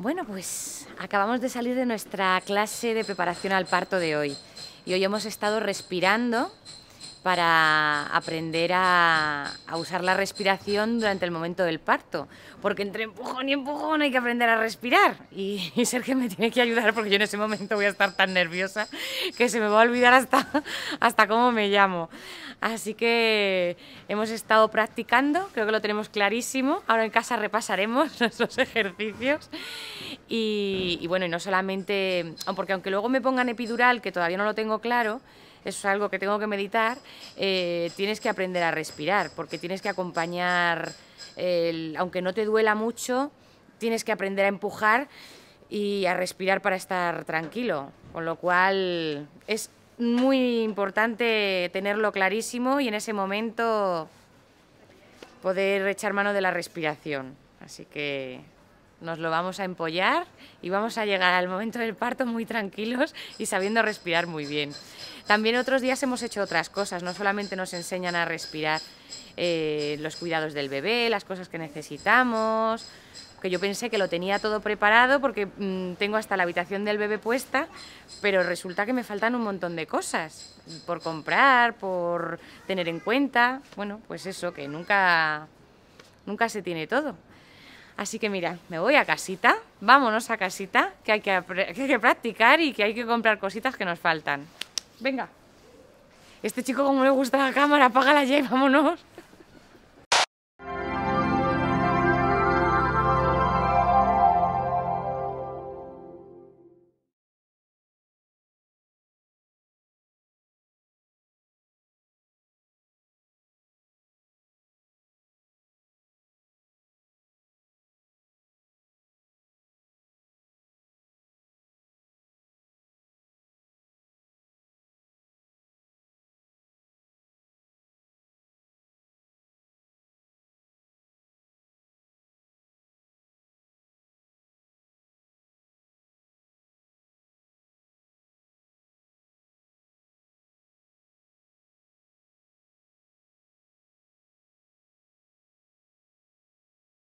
Bueno, pues acabamos de salir de nuestra clase de preparación al parto de hoy y hoy hemos estado respirando para aprender a, usar la respiración durante el momento del parto. Porque entre empujón y empujón hay que aprender a respirar. Y, Sergio me tiene que ayudar porque yo en ese momento voy a estar tan nerviosa que se me va a olvidar hasta, hasta cómo me llamo. Así que hemos estado practicando, creo que lo tenemos clarísimo. Ahora en casa repasaremos esos ejercicios. Y, y bueno, y no solamente, porque aunque luego me pongan epidural, que todavía no lo tengo claro, es algo que tengo que meditar, eh, tienes que aprender a respirar, porque tienes que acompañar, aunque no te duela mucho, tienes que aprender a empujar y a respirar para estar tranquilo, con lo cual es muy importante tenerlo clarísimo y en ese momento poder echar mano de la respiración. Así que nos lo vamos a empollar y vamos a llegar al momento del parto muy tranquilos y sabiendo respirar muy bien. También otros días hemos hecho otras cosas, no solamente nos enseñan a respirar eh, los cuidados del bebé, las cosas que necesitamos, que yo pensé que lo tenía todo preparado porque mm, tengo hasta la habitación del bebé puesta, pero resulta que me faltan un montón de cosas por comprar, por tener en cuenta. Bueno, pues eso, que nunca, nunca se tiene todo. Así que mira, me voy a casita, vámonos a casita, que hay que, que hay que practicar y que hay que comprar cositas que nos faltan. Venga. Este chico como le gusta la cámara, apágala la y vámonos.